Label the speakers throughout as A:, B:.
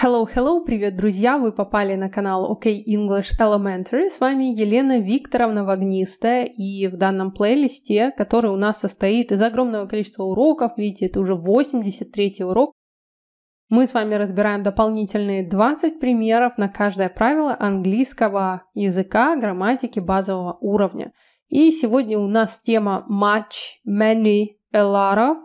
A: Hello, hello, привет, друзья! Вы попали на канал OK English Elementary. С вами Елена Викторовна Вогнистая. И в данном плейлисте, который у нас состоит из огромного количества уроков, видите, это уже 83 урок, мы с вами разбираем дополнительные 20 примеров на каждое правило английского языка, грамматики базового уровня. И сегодня у нас тема much, many, a lot of,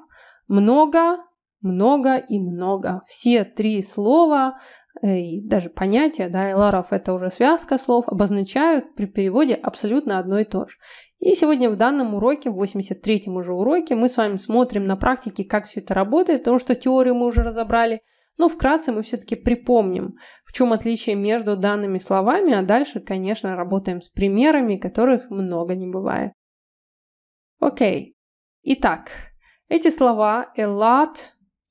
A: много, много и много. Все три слова э, и даже понятия, да, и ларов это уже связка слов, обозначают при переводе абсолютно одно и то же. И сегодня в данном уроке, в 83-м уже уроке, мы с вами смотрим на практике, как все это работает, потому что теорию мы уже разобрали, но вкратце мы все-таки припомним, в чем отличие между данными словами, а дальше, конечно, работаем с примерами, которых много не бывает. Окей. Итак, эти слова a lot,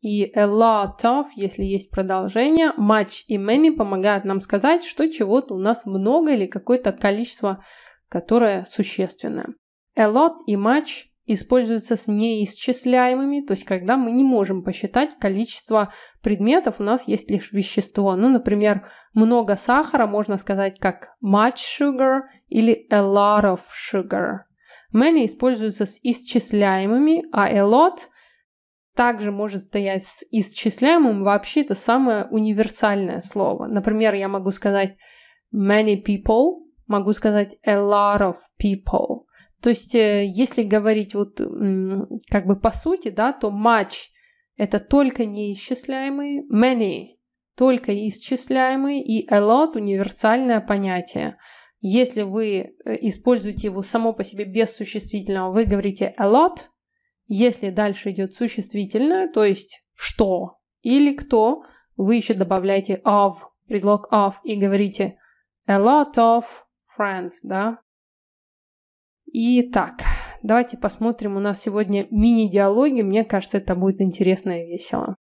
A: и a lot of, если есть продолжение, much и many помогают нам сказать, что чего-то у нас много или какое-то количество, которое существенное. A lot и much используются с неисчисляемыми, то есть когда мы не можем посчитать количество предметов, у нас есть лишь вещество. Ну, например, много сахара можно сказать как much sugar или a lot of sugar. Many используются с исчисляемыми, а a lot – также может стоять с исчисляемым, вообще это самое универсальное слово. Например, я могу сказать many people, могу сказать a lot of people. То есть, э, если говорить вот как бы по сути, да, то much – это только неисчисляемые, many – только исчисляемые, и a lot – универсальное понятие. Если вы э, используете его само по себе без существительного, вы говорите a lot – если дальше идет существительное, то есть что или кто, вы еще добавляете of, предлог of, и говорите a lot of friends, да? Итак, давайте посмотрим, у нас сегодня мини-диалоги, мне кажется, это будет интересно и весело.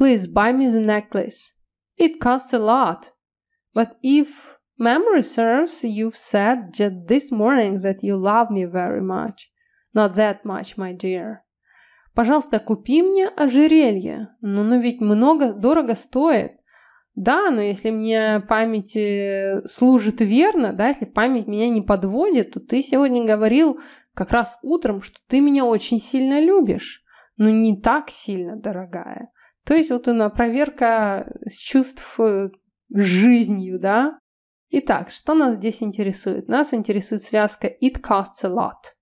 A: Please buy me the necklace. It costs a lot. But if memory serves, you've said just this morning that you love me very much. Not that much, my dear. Пожалуйста, купи мне ожерелье. Ну, но ну ведь много, дорого стоит. Да, но если мне память э, служит верно, да, если память меня не подводит, то ты сегодня говорил как раз утром, что ты меня очень сильно любишь. Но ну, не так сильно, дорогая. То есть вот она проверка чувств э, жизнью, да? Итак, что нас здесь интересует? Нас интересует связка «it costs a lot»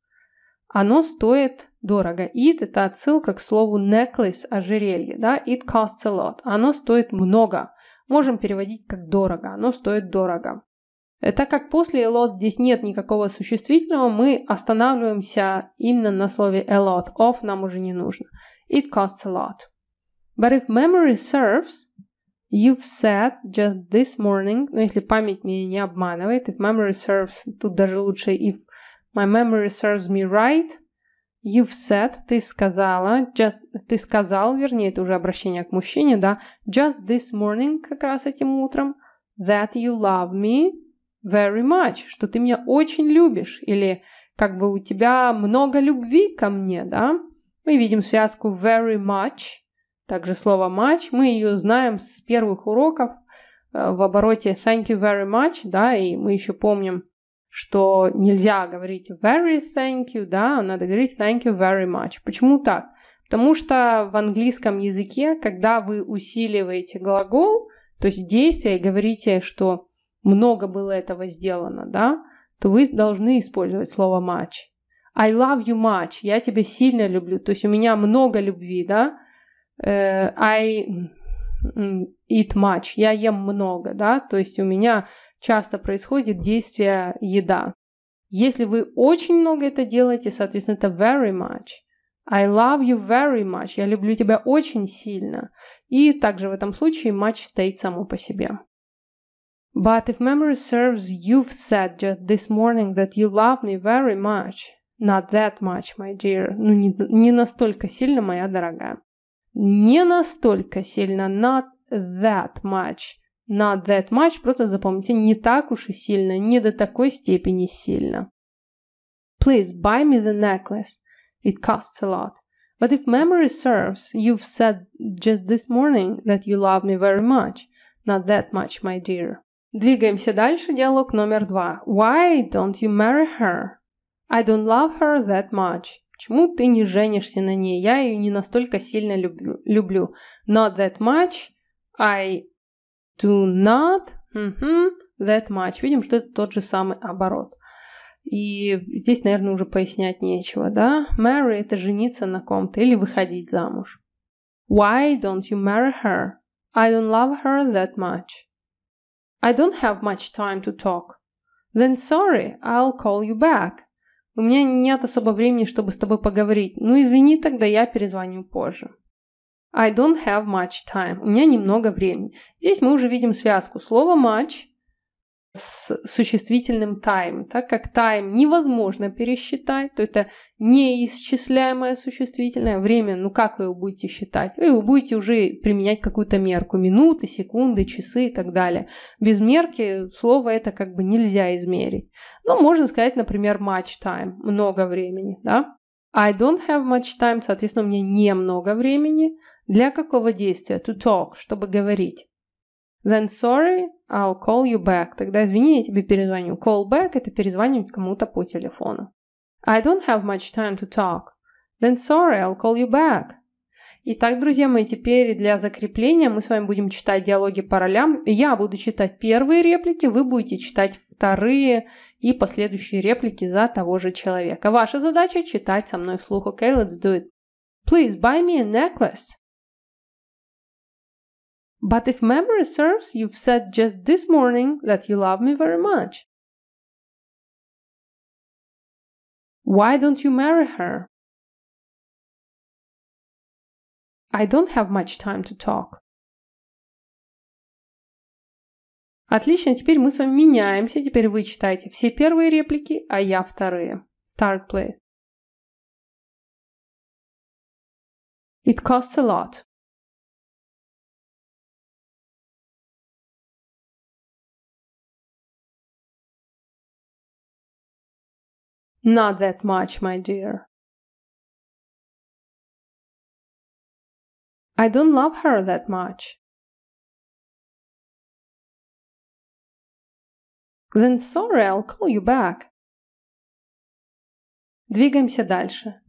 A: оно стоит дорого. It – это отсылка к слову necklace – ожерелье, да, it costs a lot. Оно стоит много. Можем переводить как дорого, оно стоит дорого. Э, так как после a lot здесь нет никакого существительного, мы останавливаемся именно на слове a lot. Of нам уже не нужно. It costs a lot. But if memory serves, you've said just this morning, но ну, если память меня не обманывает, if memory serves, тут даже лучше if My memory serves me right. You've said, ты сказала, just, ты сказал, вернее, это уже обращение к мужчине, да, just this morning, как раз этим утром, that you love me very much, что ты меня очень любишь, или как бы у тебя много любви ко мне, да. Мы видим связку very much, также слово much, мы ее знаем с первых уроков э, в обороте thank you very much, да, и мы еще помним что нельзя говорить very thank you, да, надо говорить thank you very much. Почему так? Потому что в английском языке, когда вы усиливаете глагол, то есть действие, и говорите, что много было этого сделано, да, то вы должны использовать слово much. I love you much, я тебя сильно люблю, то есть у меня много любви, да, э, I eat much, я ем много, да, то есть у меня часто происходит действие еда. Если вы очень много это делаете, соответственно, это very much. I love you very much. Я люблю тебя очень сильно. И также в этом случае much стоит само по себе. But if memory serves, you've said just this morning that you love me very much. Not that much, my dear. Ну, не, не настолько сильно, моя дорогая. Не настолько сильно. Not that much. Not that much, просто запомните, не так уж и сильно, не до такой степени сильно. Please buy me the necklace. It costs a lot. But if memory serves, you've said just this morning that you love me very much. Not that much, my dear. Двигаемся дальше. Диалог номер два. Why don't you marry her? I don't love her that much. Почему ты не женишься на ней? Я ее не настолько сильно люблю. Not that much. I do not mm -hmm, that much. Видим, что это тот же самый оборот. И здесь, наверное, уже пояснять нечего, да? Marry – это жениться на ком-то или выходить замуж. Why don't you marry her? I don't love her that much. I don't have much time to talk. Then sorry, I'll call you back. У меня нет особо времени, чтобы с тобой поговорить. Ну, извини, тогда я перезвоню позже. I don't have much time. У меня немного времени. Здесь мы уже видим связку слова much с существительным time. Так как time невозможно пересчитать, то это неисчисляемое существительное время. Ну как вы его будете считать? Вы его будете уже применять какую-то мерку. Минуты, секунды, часы и так далее. Без мерки слово это как бы нельзя измерить. Но ну, можно сказать, например, much time. Много времени, да? I don't have much time, соответственно, у меня немного времени. Для какого действия? To talk, чтобы говорить. Then sorry, I'll call you back. Тогда извини, я тебе перезвоню. Call back – это перезвонить кому-то по телефону. I don't have much time to talk. Then sorry, I'll call you back. Итак, друзья мои, теперь для закрепления мы с вами будем читать диалоги по ролям. Я буду читать первые реплики, вы будете читать вторые и последующие реплики за того же человека. Ваша задача читать со мной вслух. Okay, let's do it. Please buy me a necklace.
B: But if memory serves, you've said just this morning that you love me very much. Why don't you marry her? I don't have much time to talk. Отлично, теперь мы с вами меняемся. Теперь вы читаете все первые реплики, а я вторые. Start, please. It costs a lot. Not that much, my dear. I don't love her that much. Then sorry, I'll call you back. Двигаемся дальше.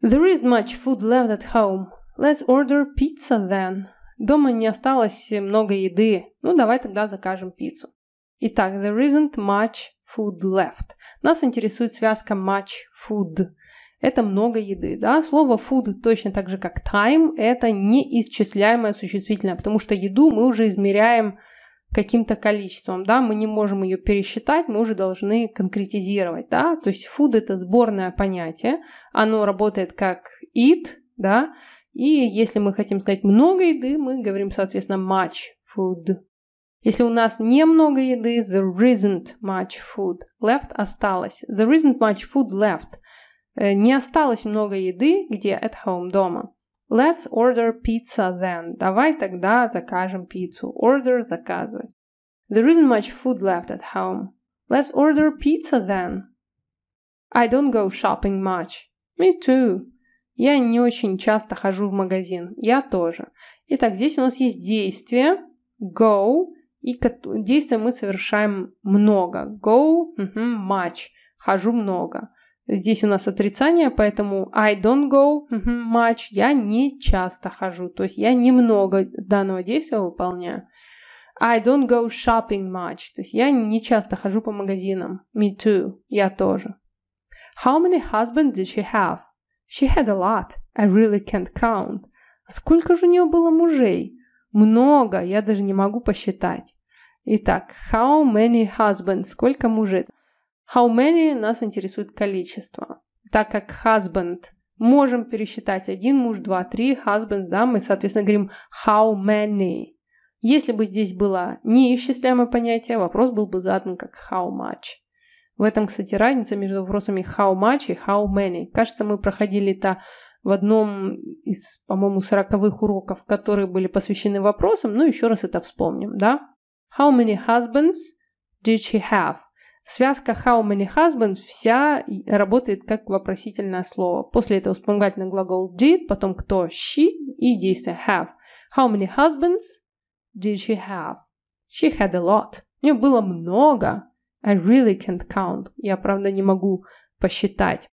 A: There isn't much food left at home. Let's order pizza then. Дома не осталось много еды. Ну, давай тогда закажем пиццу. Итак, there isn't much food left. Нас интересует связка much food. Это много еды, да? Слово food точно так же, как time, это неисчисляемое существительное, потому что еду мы уже измеряем каким-то количеством, да, мы не можем ее пересчитать, мы уже должны конкретизировать, да, то есть food это сборное понятие, оно работает как eat, да, и если мы хотим сказать много еды, мы говорим, соответственно, much food. Если у нас немного еды, there isn't much food left осталось. There isn't much food left. Не осталось много еды, где at home, дома. Let's order pizza then. Давай тогда закажем пиццу. Order – заказывать. There isn't much food left at home. Let's order pizza then. I don't go shopping much. Me too. Я не очень часто хожу в магазин. Я тоже. Итак, здесь у нас есть действие go и действия мы совершаем много. Go, much. Хожу много. Здесь у нас отрицание, поэтому I don't go much. Я не часто хожу, то есть я немного данного действия выполняю. I don't go shopping much. То есть я не часто хожу по магазинам. Me too. Я тоже. How many husbands did she have? She had a lot. I really can't count. А сколько же у нее было мужей? Много, я даже не могу посчитать. Итак, how many husbands? Сколько мужей? How many нас интересует количество. Так как husband можем пересчитать один муж, два, три, husbands, да, мы, соответственно, говорим how many. Если бы здесь было неисчисляемое понятие, вопрос был бы задан как how much. В этом, кстати, разница между вопросами how much и how many. Кажется, мы проходили это в одном из, по-моему, сороковых уроков, которые были посвящены вопросам, но еще раз это вспомним, да? How many husbands did she have? Связка how many husbands вся работает как вопросительное слово. После этого вспомогательный глагол did, потом кто she и действие have. How many husbands did she have? She had a lot. У нее было много. I really can't count. Я, правда, не могу посчитать.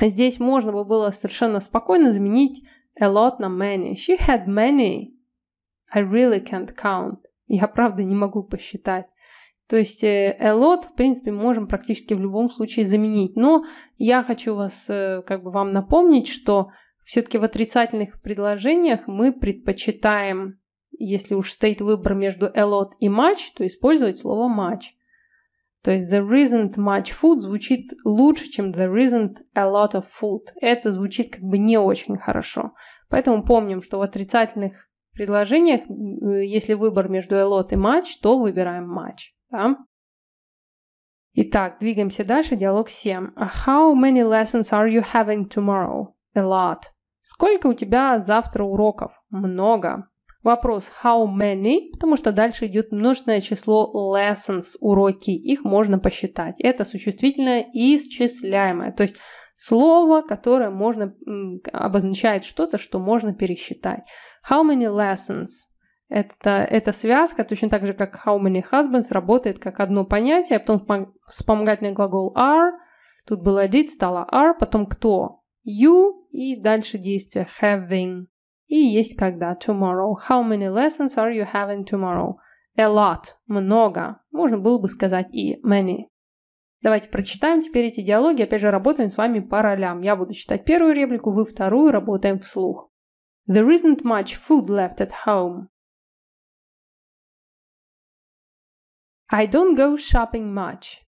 A: Здесь можно было было совершенно спокойно заменить a lot на many. She had many. I really can't count. Я правда не могу посчитать. То есть a э, lot, в принципе, можем практически в любом случае заменить. Но я хочу вас, э, как бы вам напомнить, что все-таки в отрицательных предложениях мы предпочитаем, если уж стоит выбор между a lot и much, то использовать слово much. То есть there isn't much food звучит лучше, чем there isn't a lot of food. Это звучит как бы не очень хорошо. Поэтому помним, что в отрицательных предложениях, э, если выбор между элот и матч, то выбираем матч. Да? Итак, двигаемся дальше. Диалог 7. А how many lessons are you having tomorrow? A lot. Сколько у тебя завтра уроков? Много. Вопрос how many, потому что дальше идет множное число lessons, уроки. Их можно посчитать. Это существительное исчисляемое. То есть слово, которое можно обозначает что-то, что можно пересчитать. How many lessons? Это, эта связка, точно так же, как how many husbands, работает как одно понятие, а потом вспомогательный глагол are, тут было did, стало are, потом кто? You, и дальше действие having. И есть когда, tomorrow. How many lessons are you having tomorrow? A lot, много. Можно было бы сказать и many. Давайте прочитаем теперь эти диалоги. Опять же, работаем с вами по ролям. Я буду читать первую реплику,
B: вы вторую, работаем вслух. There isn't much food left at home. I don't go shopping much.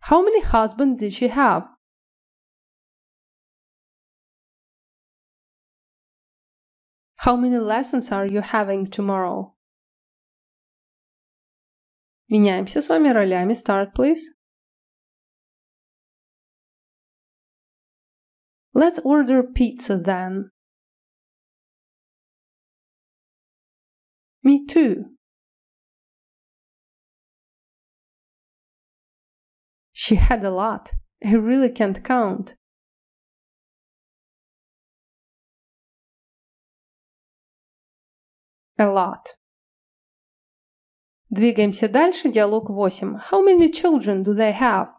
B: How many husbands did she have? How many lessons are you having tomorrow? Меняемся с вами ролями. Start, please. Let's order pizza then. Me too. She had a lot. I really can't count. A lot. Двигаемся дальше. Диалог 8.
A: How many children do they have?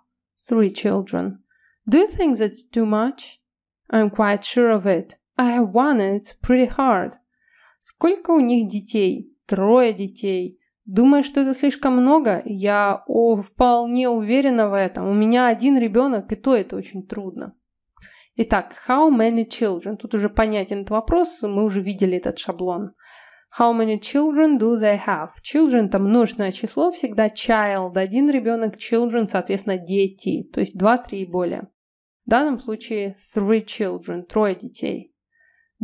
A: Three children. Do you think that's too much? I'm quite sure of it. I have won it pretty hard. Сколько у них детей? Трое детей. Думаешь, что это слишком много? Я о, вполне уверена в этом. У меня один ребенок, и то это очень трудно. Итак, how many children? Тут уже понятен этот вопрос, мы уже видели этот шаблон. How many children do they have? Children – это множественное число, всегда child – один ребенок, children – соответственно дети, то есть два, три и более. В данном случае three children, трое детей.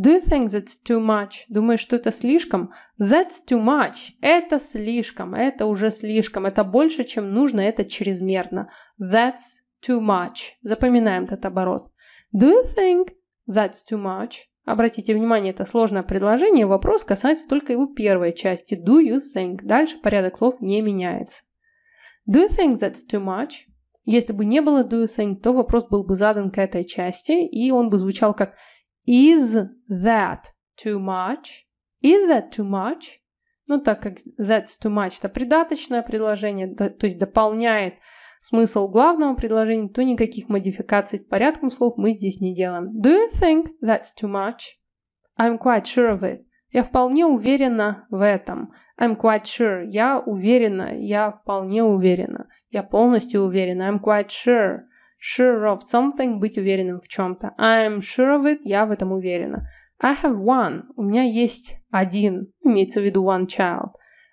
A: Do you think that's too much? Думаешь, что это слишком? That's too much. Это слишком, это уже слишком, это больше, чем нужно, это чрезмерно. That's too much. Запоминаем этот оборот. Do you think that's too much? Обратите внимание, это сложное предложение, вопрос касается только его первой части. Do you think? Дальше порядок слов не меняется. Do you think that's too much? Если бы не было do you think, то вопрос был бы задан к этой части, и он бы звучал как Is that too much? Is that too much? Ну, так как that's too much – это придаточное предложение, то есть дополняет смысл главного предложения, то никаких модификаций с порядком слов мы здесь не делаем. Do you think that's too much? I'm quite sure of it. Я вполне уверена в этом. I'm quite sure. Я уверена, я вполне уверена. Я полностью уверена. I'm quite sure. Sure of something – быть уверенным в чем-то. I'm sure of it – я в этом уверена. I have one – у меня есть один, имеется в виду one child.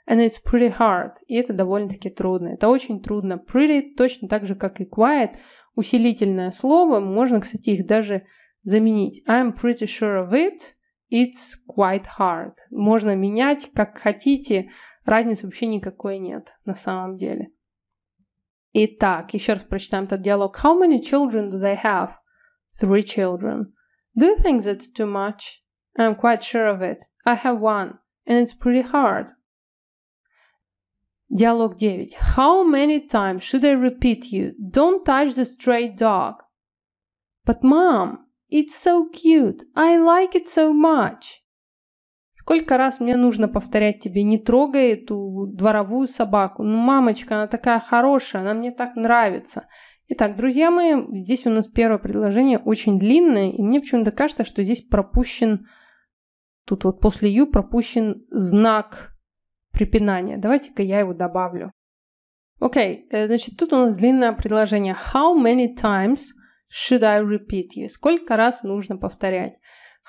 A: And it's pretty hard. И это довольно-таки трудно. Это очень трудно. Pretty точно так же, как и quiet. Усилительное слово. Можно, кстати, их даже заменить. I'm pretty sure of it. It's quite hard. Можно менять как хотите. Разницы вообще никакой нет на самом деле. Итак, еще раз прочитаем этот диалог. How many children do they have? Three children. Do you think that's too much? I'm quite sure of it. I have one, and it's pretty hard. Диалог 9. How many times should I repeat you? Don't touch the stray dog. But mom, it's so cute. I like it so much. Сколько раз мне нужно повторять тебе, не трогай эту дворовую собаку. Ну, мамочка, она такая хорошая, она мне так нравится. Итак, друзья мои, здесь у нас первое предложение очень длинное, и мне почему-то кажется, что здесь пропущен, тут вот после «ю» пропущен знак препинания. Давайте-ка я его добавлю. Окей, okay, э, значит, тут у нас длинное предложение. How many times should I repeat you? Сколько раз нужно повторять?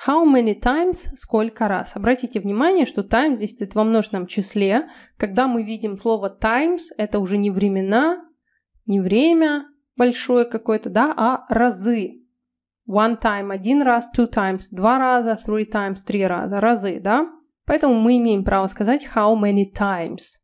A: How many times – сколько раз. Обратите внимание, что time здесь стоит во множественном числе. Когда мы видим слово times, это уже не времена, не время большое какое-то, да, а разы. One time – один раз, two times – два раза, three times – три раза, разы, да. Поэтому мы имеем право сказать how many times.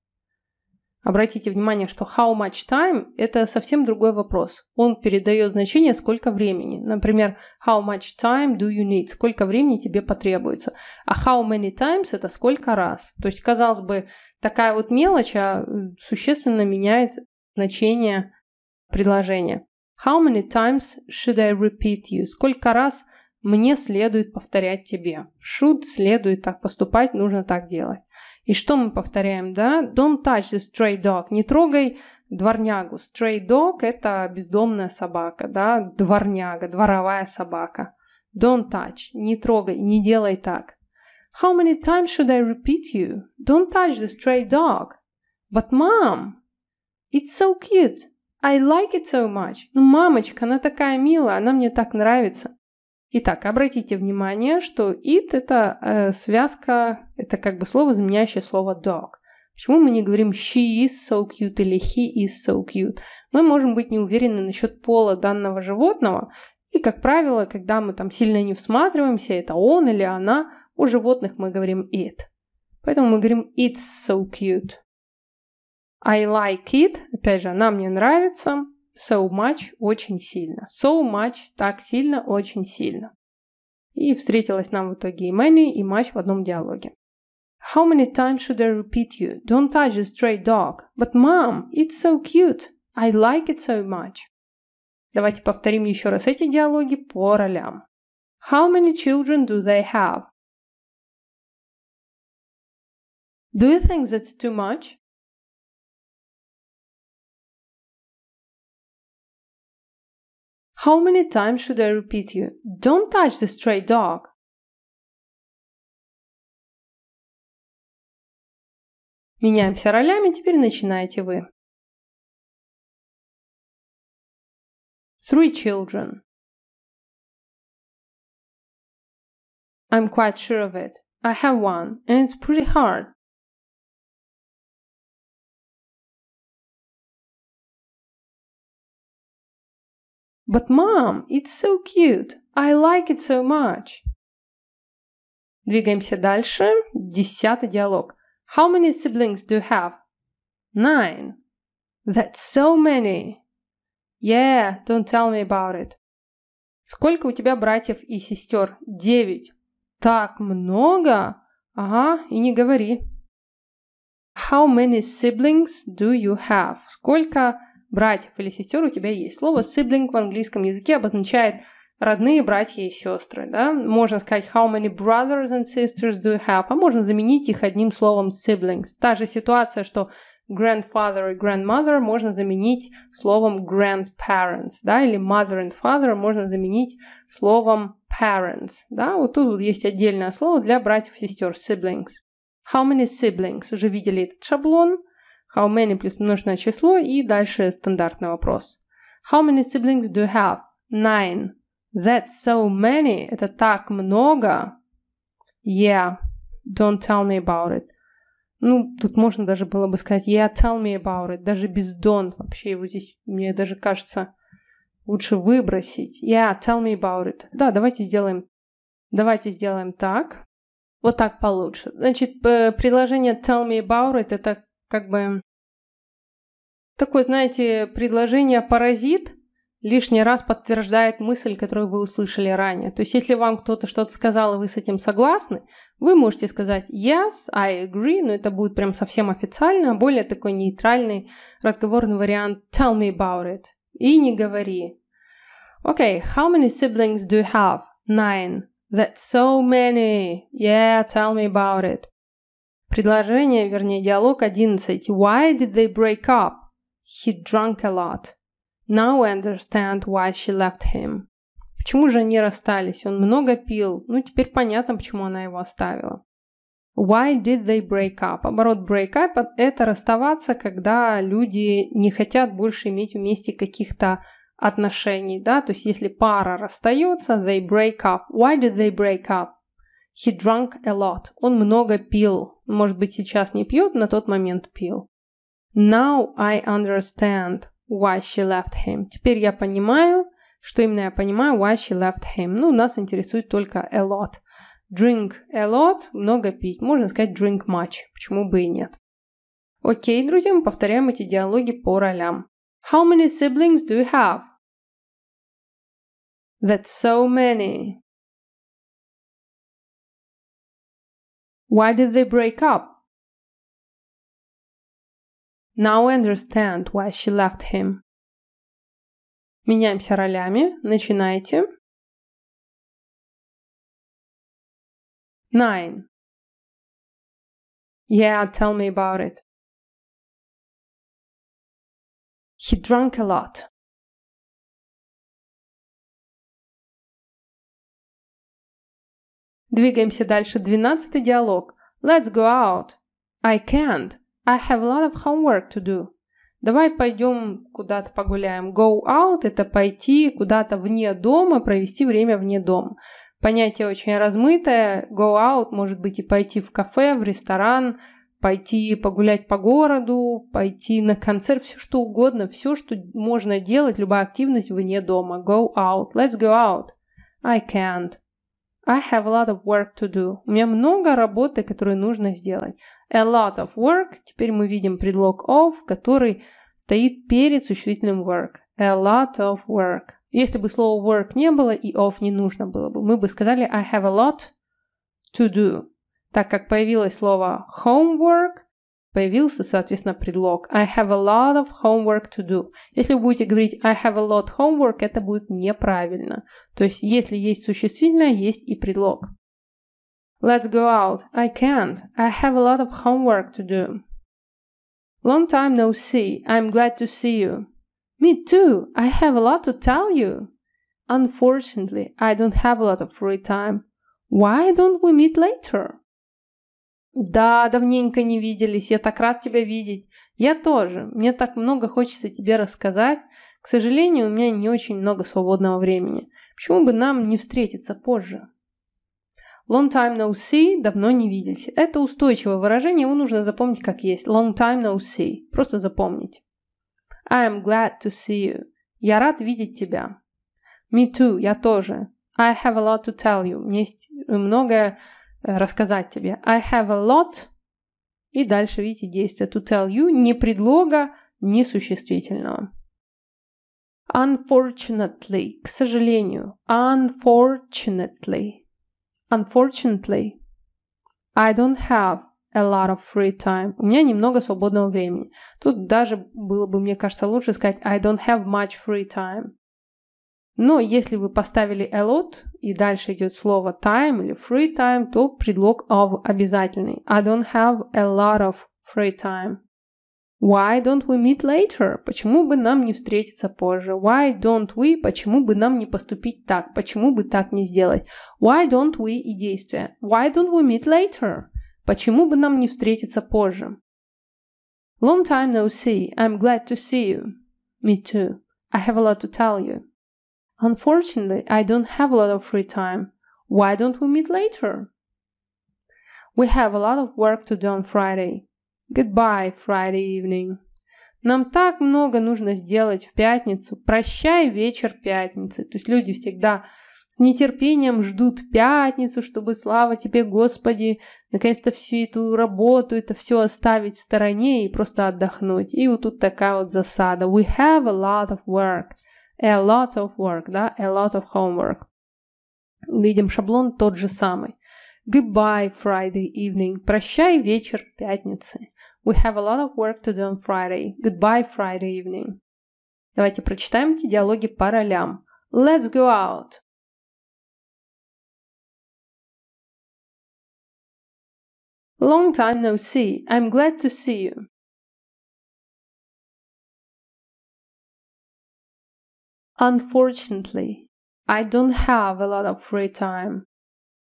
A: Обратите внимание, что how much time – это совсем другой вопрос. Он передает значение сколько времени. Например, how much time do you need – сколько времени тебе потребуется. А how many times – это сколько раз. То есть, казалось бы, такая вот мелочь а э, существенно меняет значение предложения. How many times should I repeat you? Сколько раз мне следует повторять тебе? Should следует так поступать, нужно так делать. И что мы повторяем, да? Don't touch the stray dog. Не трогай дворнягу. Stray dog – это бездомная собака, да? Дворняга, дворовая собака. Don't touch. Не трогай, не делай так. How many times should I repeat you? Don't touch the stray dog. But mom, it's so cute. I like it so much. Ну, мамочка, она такая милая, она мне так нравится. Итак, обратите внимание, что it – это э, связка, это как бы слово, заменяющее слово dog. Почему мы не говорим she is so cute или he is so cute? Мы можем быть не уверены насчет пола данного животного, и, как правило, когда мы там сильно не всматриваемся, это он или она, у животных мы говорим it. Поэтому мы говорим it's so cute. I like it, опять же, она мне нравится so much очень сильно. So much так сильно, очень сильно. И встретилась нам в итоге и many, и much в одном диалоге. How many times should I repeat you? Don't touch the stray dog. But mom, it's so cute. I like it so much. Давайте повторим еще раз эти диалоги по
B: ролям. How many children do they have? Do you think that's too much? How many times should I repeat you? Don't touch the stray dog. Меняемся ролями, теперь начинаете вы. Three children. I'm quite sure of it. I have one, and it's pretty hard. But mom, it's so cute. I like it so much. Двигаемся дальше. Десятый
A: диалог. How many siblings do you have? Nine. That's so many. Yeah, don't tell me about it. Сколько у тебя братьев и сестер? Девять. Так много? Ага, и не говори. How many siblings do you have? Сколько братьев или сестер у тебя есть. Слово sibling в английском языке обозначает родные братья и сестры. Да? Можно сказать how many brothers and sisters do you have, а можно заменить их одним словом siblings. Та же ситуация, что grandfather и grandmother можно заменить словом grandparents, да, или mother and father можно заменить словом parents, да, вот тут есть отдельное слово для братьев и сестер, siblings. How many siblings? Уже видели этот шаблон – how many плюс множное число и дальше стандартный вопрос. How many siblings do you have? Nine. That's so many. Это так много. Yeah. Don't tell me about it. Ну, тут можно даже было бы сказать yeah, tell me about it. Даже без don't вообще его здесь, мне даже кажется, лучше выбросить. Yeah, tell me about it. Да, давайте сделаем. Давайте сделаем так. Вот так получше. Значит, предложение tell me about it это как бы такое, знаете, предложение «паразит» лишний раз подтверждает мысль, которую вы услышали ранее. То есть если вам кто-то что-то сказал, и вы с этим согласны, вы можете сказать «yes, I agree», но это будет прям совсем официально, а более такой нейтральный разговорный вариант «tell me about it» и «не говори». Okay, how many siblings do you have? Nine. That's so many. Yeah, tell me about it. Предложение, вернее, диалог 11. Why did they break up? He drank a lot. Now I understand why she left him. Почему же они расстались? Он много пил. Ну, теперь понятно, почему она его оставила. Why did they break up? Оборот break up – это расставаться, когда люди не хотят больше иметь вместе каких-то отношений, да, то есть если пара расстается, they break up. Why did they break up? He drank a lot. Он много пил. Может быть, сейчас не пьет, на тот момент пил. Now I understand why she left him. Теперь я понимаю, что именно я понимаю, why she left him. Ну, нас интересует только a lot. Drink a lot, много пить. Можно сказать drink much, почему бы и нет. Окей, друзья, мы повторяем эти диалоги по ролям.
B: How many siblings do you have? That's so many. Why did they break up? Now I understand why she left him. Меняемся ролями. Начинайте. Nine. Yeah, tell me about it. He drank a lot. Двигаемся дальше. Двенадцатый диалог. Let's
A: go out. I can't. I have a lot of homework to do. Давай пойдем куда-то погуляем. Go out – это пойти куда-то вне дома, провести время вне дома. Понятие очень размытое. Go out может быть и пойти в кафе, в ресторан, пойти погулять по городу, пойти на концерт, все что угодно, все, что можно делать, любая активность вне дома. Go out. Let's go out. I can't. I have a lot of work to do. У меня много работы, которую нужно сделать. A lot of work. Теперь мы видим предлог of, который стоит перед существительным work. A lot of work. Если бы слово work не было и of не нужно было бы, мы бы сказали I have a lot to do. Так как появилось слово homework, Появился, соответственно, предлог I have a lot of homework to do. Если вы будете говорить I have a lot homework, это будет неправильно. То есть, если есть существительное, есть и предлог. Let's go out. I can't. I have a lot of homework to do. Long time no see. I'm glad to see you. Me too. I have a lot to tell you. Unfortunately, I don't have a lot of free time. Why don't we meet later? Да, давненько не виделись, я так рад тебя видеть. Я тоже, мне так много хочется тебе рассказать. К сожалению, у меня не очень много свободного времени. Почему бы нам не встретиться позже? Long time no see, давно не виделись. Это устойчивое выражение, его нужно запомнить как есть. Long time no see, просто запомнить. I am glad to see you. Я рад видеть тебя. Me too, я тоже. I have a lot to tell you. Мне есть э, многое Э, рассказать тебе. I have a lot. И дальше, видите, действие to tell you, не предлога, не существительного. Unfortunately, к сожалению. Unfortunately. Unfortunately, I don't have a lot of free time. У меня немного свободного времени. Тут даже было бы, мне кажется, лучше сказать I don't have much free time. Но если вы поставили a lot и дальше идет слово time или free time, то предлог of обязательный. I don't have a lot of free time. Why don't we meet later? Почему бы нам не встретиться позже? Why don't we? Почему бы нам не поступить так? Почему бы так не сделать? Why don't we и действие. Why don't we meet later? Почему бы нам не встретиться позже? Long time no see. I'm glad to see you. Me too. I have a lot to tell you. Unfortunately, I don't have a lot of free time. Why don't we meet later? We have a lot of work to do on Friday. Goodbye, Friday evening. Нам так много нужно сделать в пятницу. Прощай вечер пятницы. То есть люди всегда с нетерпением ждут пятницу, чтобы, слава тебе, Господи, наконец-то всю эту работу, это все оставить в стороне и просто отдохнуть. И вот тут такая вот засада. We have a lot of work. A lot of work, да, a lot of homework. Видим шаблон тот же самый. Goodbye Friday evening. Прощай вечер пятницы. We have a lot of work to do on Friday. Goodbye Friday evening.
B: Давайте прочитаем эти диалоги по ролям. Let's go out. Long time no see. I'm glad to see you. Unfortunately, I don't have a lot of free time.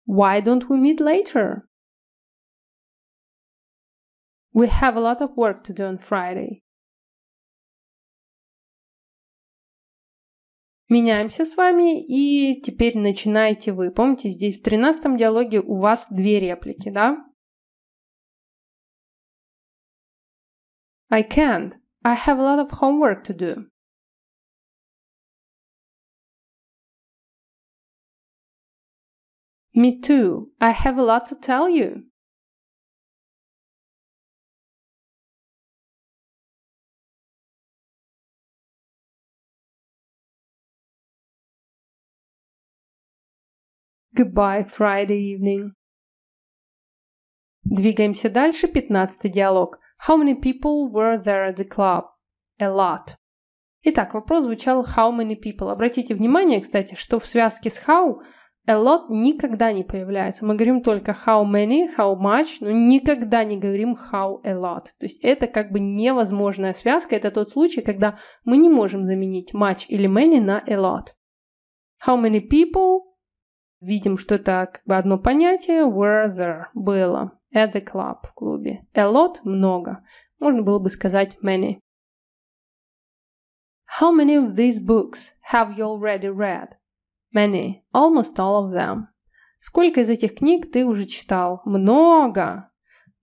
B: Why don't we meet later? We have a lot of work to do on Friday. Меняемся с вами и теперь
A: начинаете вы. Помните, здесь в тринадцатом диалоге у вас две реплики, да?
B: I can't. I have a lot of homework to do. Me too. I have a lot to tell you. Goodbye Friday evening. Двигаемся
A: дальше, Пятнадцатый диалог. How many people were there at the club? A lot. Итак, вопрос звучал how many people. Обратите внимание, кстати, что в связке с how A lot никогда не появляется. Мы говорим только how many, how much, но никогда не говорим how a lot. То есть это как бы невозможная связка. Это тот случай, когда мы не можем заменить much или many на a lot. How many people? Видим, что это как бы одно понятие. Were there? Было. At the club, в клубе. A lot – много. Можно было бы сказать many. How many of these books have you already read? Many. Almost all of them. Сколько из этих книг ты уже читал? Много!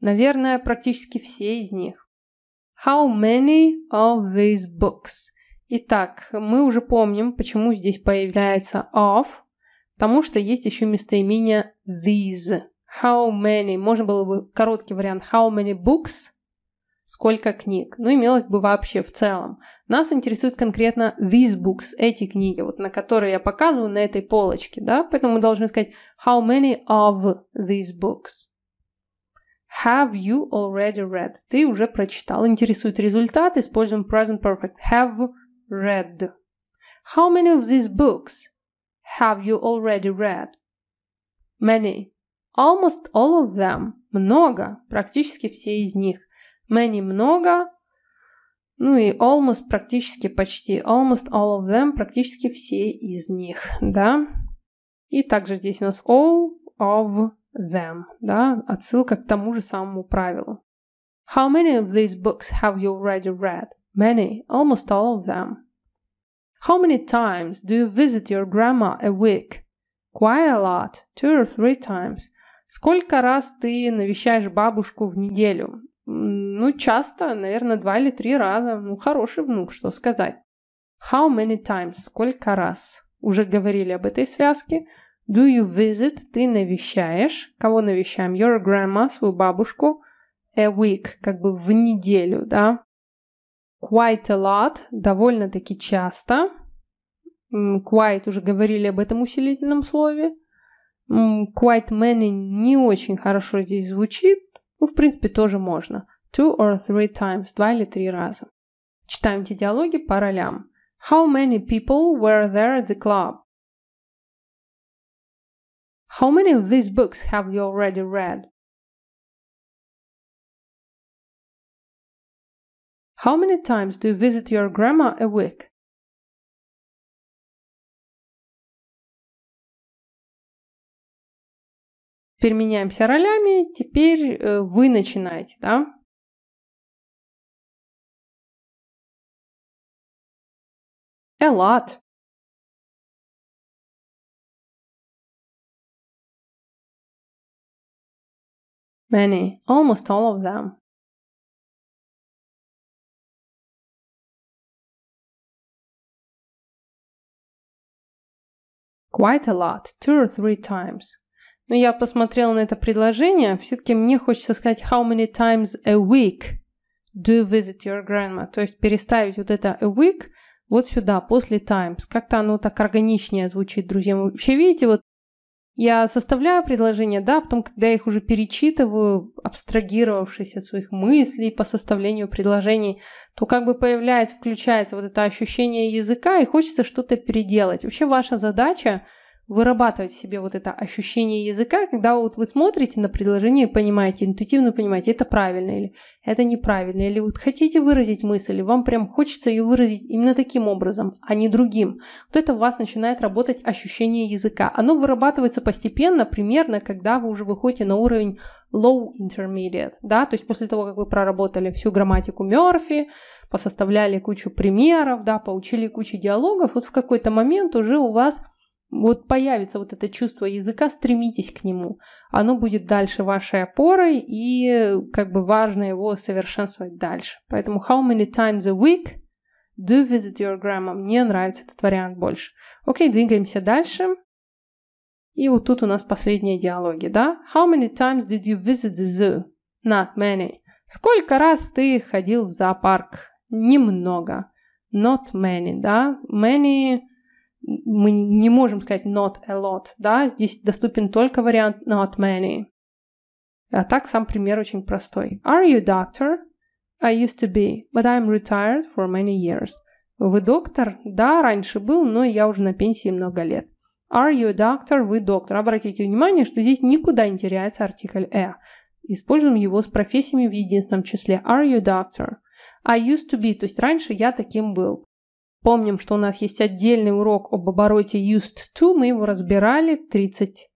A: Наверное, практически все из них. How many of these books? Итак, мы уже помним, почему здесь появляется of, потому что есть еще местоимение these. How many? Можно было бы короткий вариант how many books сколько книг, ну имелось бы вообще в целом. Нас интересуют конкретно these books, эти книги, вот на которые я показываю на этой полочке, да, поэтому мы должны сказать how many of these books. Have you already read? Ты уже прочитал. Интересует результат. Используем present perfect. Have read. How many of these books have you already read? Many. Almost all of them. Много. Практически все из них many – много, ну и almost – практически, почти. Almost all of them – практически все из них, да. И также здесь у нас all of them, да, отсылка к тому же самому правилу. How many of these books have you already read? Many, almost all of them. How many times do you visit your grandma a week? Quite a lot, two or three times. Сколько раз ты навещаешь бабушку в неделю? Ну, часто, наверное, два или три раза. Ну, хороший внук, что сказать. How many times? Сколько раз? Уже говорили об этой связке. Do you visit? Ты навещаешь. Кого навещаем? Your grandma, свою бабушку. A week, как бы в неделю, да. Quite a lot, довольно-таки часто. Quite, уже говорили об этом усилительном слове. Quite many не очень хорошо здесь звучит. Ну, в принципе, тоже можно. Two or three times. Два или три раза. Читаем эти диалоги по
B: ролям. How many people were there at the club? How many of these books have you already read? How many times do you visit your grandma a week? Теперь меняемся ролями, теперь э, вы начинаете, да? Элат. Many, almost all of them. Quite a lot, two or three times. Но ну, я посмотрела на это предложение. Все-таки мне хочется сказать how
A: many times a week do you visit your grandma. То есть переставить вот это a week вот сюда, после times. Как-то оно так органичнее звучит, друзья. Вы вообще видите, вот я составляю предложения, да, а потом, когда я их уже перечитываю, абстрагировавшись от своих мыслей по составлению предложений, то как бы появляется, включается вот это ощущение языка, и хочется что-то переделать. Вообще ваша задача вырабатывать в себе вот это ощущение языка, когда вот вы смотрите на предложение и понимаете, интуитивно понимаете, это правильно или это неправильно, или вот хотите выразить мысль, и вам прям хочется ее выразить именно таким образом, а не другим. Вот это у вас начинает работать ощущение языка. Оно вырабатывается постепенно, примерно, когда вы уже выходите на уровень low intermediate, да, то есть после того, как вы проработали всю грамматику Мерфи, посоставляли кучу примеров, да, поучили кучу диалогов, вот в какой-то момент уже у вас вот появится вот это чувство языка, стремитесь к нему. Оно будет дальше вашей опорой, и как бы важно его совершенствовать дальше. Поэтому how many times a week do visit your grandma? Мне нравится этот вариант больше. Окей, двигаемся дальше. И вот тут у нас последние диалоги, да? How many times did you visit the zoo? Not many. Сколько раз ты ходил в зоопарк? Немного. Not many, да? Many мы не можем сказать not a lot, да, здесь доступен только вариант not many. А так сам пример очень простой. Are you doctor? I used to be, but I'm retired for many years. Вы доктор? Да, раньше был, но я уже на пенсии много лет. Are you doctor? Вы доктор. Обратите внимание, что здесь никуда не теряется артикль a. «э». Используем его с профессиями в единственном числе. Are you doctor? I used to be, то есть раньше я таким был. Помним, что у нас есть отдельный урок об обороте used to, мы его разбирали 30,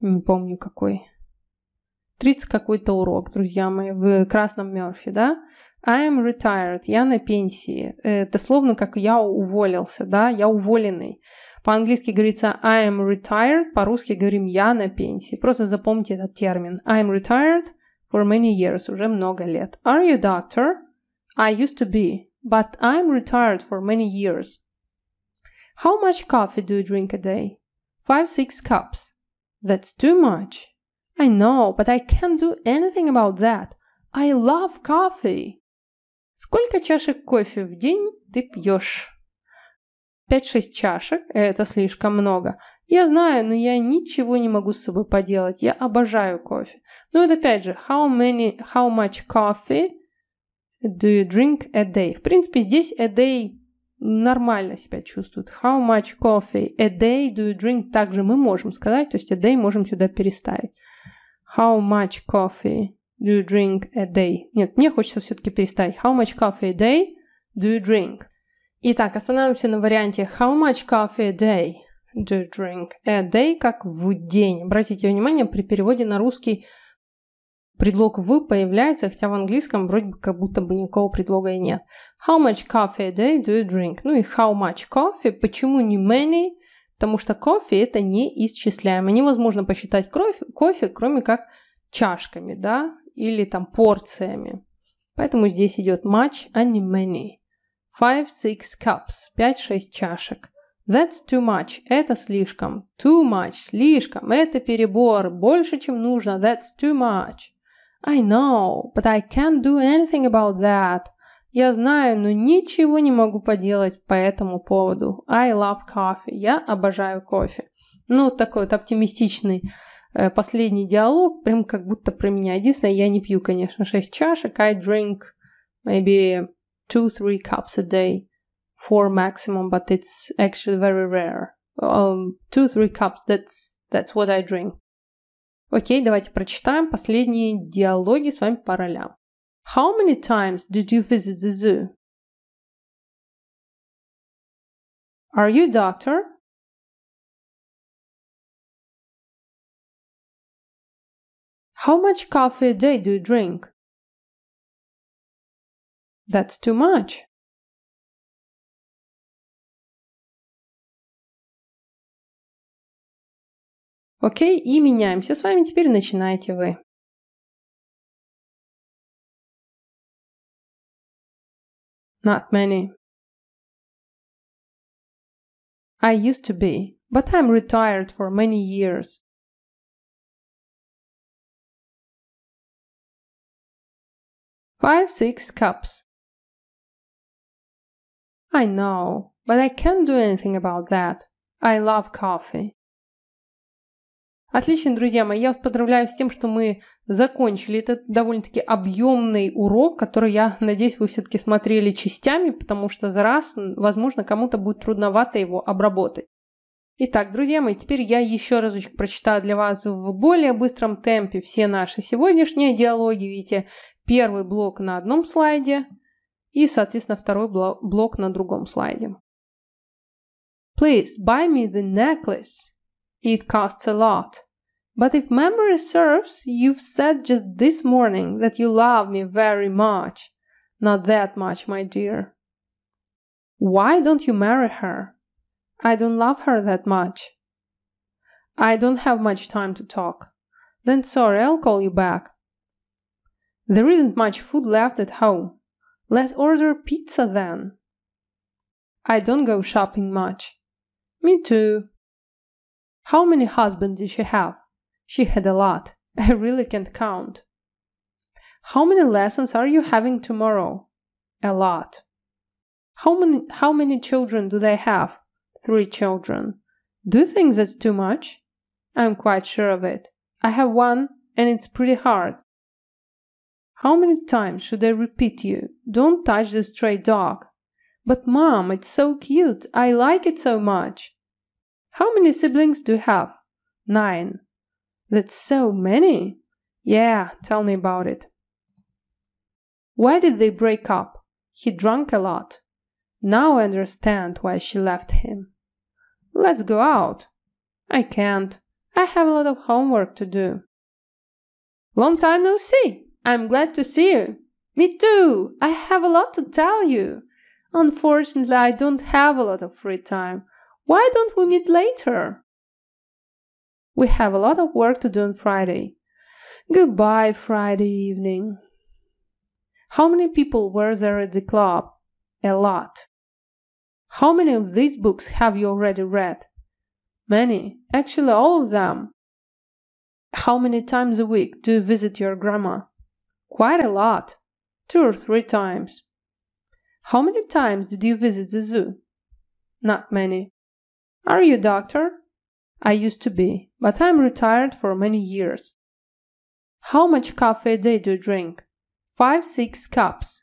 A: не помню какой, 30 какой-то урок, друзья мои, в красном Мерфи, да? I am retired, я на пенсии. Это словно как я уволился, да, я уволенный. По-английски говорится I am retired, по-русски говорим я на пенсии. Просто запомните этот термин. I am retired for many years, уже много лет. Are you a doctor? I used to be. but I'm retired for many years. How much coffee do you drink a day? Five, six cups. That's too much. I know, but I can't do anything about that. I love coffee. Сколько чашек кофе в день ты пьешь? Пять-шесть чашек – это слишком много. Я знаю, но я ничего не могу с собой поделать. Я обожаю кофе. Но это опять же, how many, how much coffee Do you drink a day? В принципе, здесь a day нормально себя чувствует. How much coffee a day do you drink? Также мы можем сказать, то есть a day можем сюда переставить. How much coffee do you drink a day? Нет, мне хочется все-таки переставить. How much coffee a day do you drink? Итак, останавливаемся на варианте How much coffee a day do you drink? A day как в день. Обратите внимание, при переводе на русский – предлог «вы» появляется, хотя в английском вроде бы как будто бы никакого предлога и нет. How much coffee a day do you drink? Ну и how much coffee, почему не many? Потому что кофе это неисчисляемо. Невозможно посчитать кровь, кофе, кроме как чашками, да, или там порциями. Поэтому здесь идет much, а не many. Five six cups, Пять шесть чашек. That's too much. Это слишком. Too much. Слишком. Это перебор. Больше, чем нужно. That's too much. I know, but I can't do anything about that. Я знаю, но ничего не могу поделать по этому поводу. I love coffee. Я обожаю кофе. Ну, такой вот оптимистичный э, последний диалог, прям как будто про меня. Единственное, я не пью, конечно, 6 чашек. I drink maybe 2-3 cups a day. 4 maximum, but it's actually very rare. 2-3 cups, that's, that's what I drink. Окей, давайте прочитаем последние диалоги с вами по
B: ролям. How many times did you visit the zoo? Are you a doctor? How much coffee a day do you drink? That's too much. Окей, и меняемся с вами. Теперь начинайте вы. Not many. I used to be, but I'm retired for many years. Five, six cups. I know, but I can't do anything about that. I love coffee.
A: Отлично, друзья мои, я вас поздравляю с тем, что мы закончили этот довольно-таки объемный урок, который, я надеюсь, вы все-таки смотрели частями, потому что за раз, возможно, кому-то будет трудновато его обработать. Итак, друзья мои, теперь я еще разочек прочитаю для вас в более быстром темпе все наши сегодняшние диалоги. Видите, первый блок на одном слайде и, соответственно, второй блок на другом слайде. Please buy me the necklace. It costs a lot. But if memory serves, you've said just this morning that you love me very much. Not that much, my dear. Why don't you marry her? I don't love her that much. I don't have much time to talk. Then sorry, I'll call you back. There isn't much food left at home. Let's order pizza then. I don't go shopping much. Me too, how many husbands did she have? She had a lot. I really can't count. How many lessons are you having tomorrow? A lot. How many, how many children do they have? Three children. Do you think that's too much? I'm quite sure of it. I have one and it's pretty hard. How many times should I repeat you? Don't touch the stray dog. But mom, it's so cute. I like it so much. How many siblings do you have? Nine. That's so many. Yeah, tell me about it. Why did they break up? He drank a lot. Now I understand why she left him. Let's go out. I can't. I have a lot of homework to do. Long time no see. I'm glad to see you. Me too. I have a lot to tell you. Unfortunately, I don't have a lot of free time. Why don't we meet later? We have a lot of work to do on Friday. Goodbye, Friday evening. How many people were there at the club? A lot. How many of these books have you already read? Many, actually, all of them. How many times a week do you visit your grandma? Quite a lot. Two or three times. How many times did you visit the zoo? Not many. Are you doctor? I used to be, but I'm retired for many years. How much coffee a day do you drink? Five, six cups.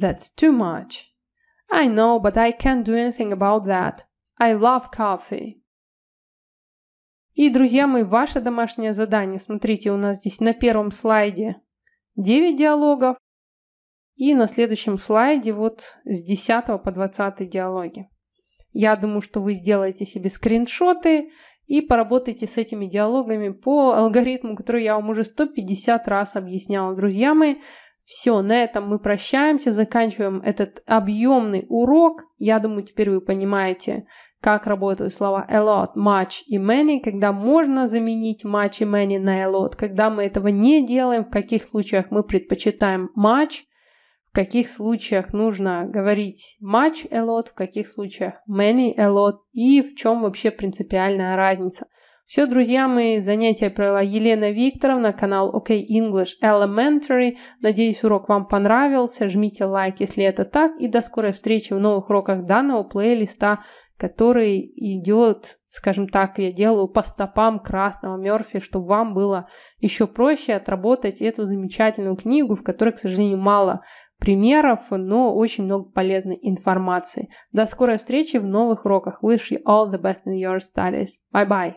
A: That's too much. I know, but I can't do anything about that. I love coffee. И, друзья мои, ваше домашнее задание. Смотрите, у нас здесь на первом слайде 9 диалогов. И на следующем слайде вот с 10 по 20 диалоги. Я думаю, что вы сделаете себе скриншоты и поработайте с этими диалогами по алгоритму, который я вам уже 150 раз объясняла, друзья мои. Все, на этом мы прощаемся, заканчиваем этот объемный урок. Я думаю, теперь вы понимаете, как работают слова a lot, much и many, когда можно заменить much и many на a lot, когда мы этого не делаем, в каких случаях мы предпочитаем much – каких случаях нужно говорить much a lot, в каких случаях many a lot и в чем вообще принципиальная разница. Все, друзья, мои занятия провела Елена Викторовна, канал OK English Elementary. Надеюсь, урок вам понравился. Жмите лайк, если это так. И до скорой встречи в новых уроках данного плейлиста, который идет, скажем так, я делаю по стопам Красного Мерфи, чтобы вам было еще проще отработать эту замечательную книгу, в которой, к сожалению, мало примеров, но очень много полезной информации. До скорой встречи в новых уроках. Wish you all the best in your studies. Bye-bye.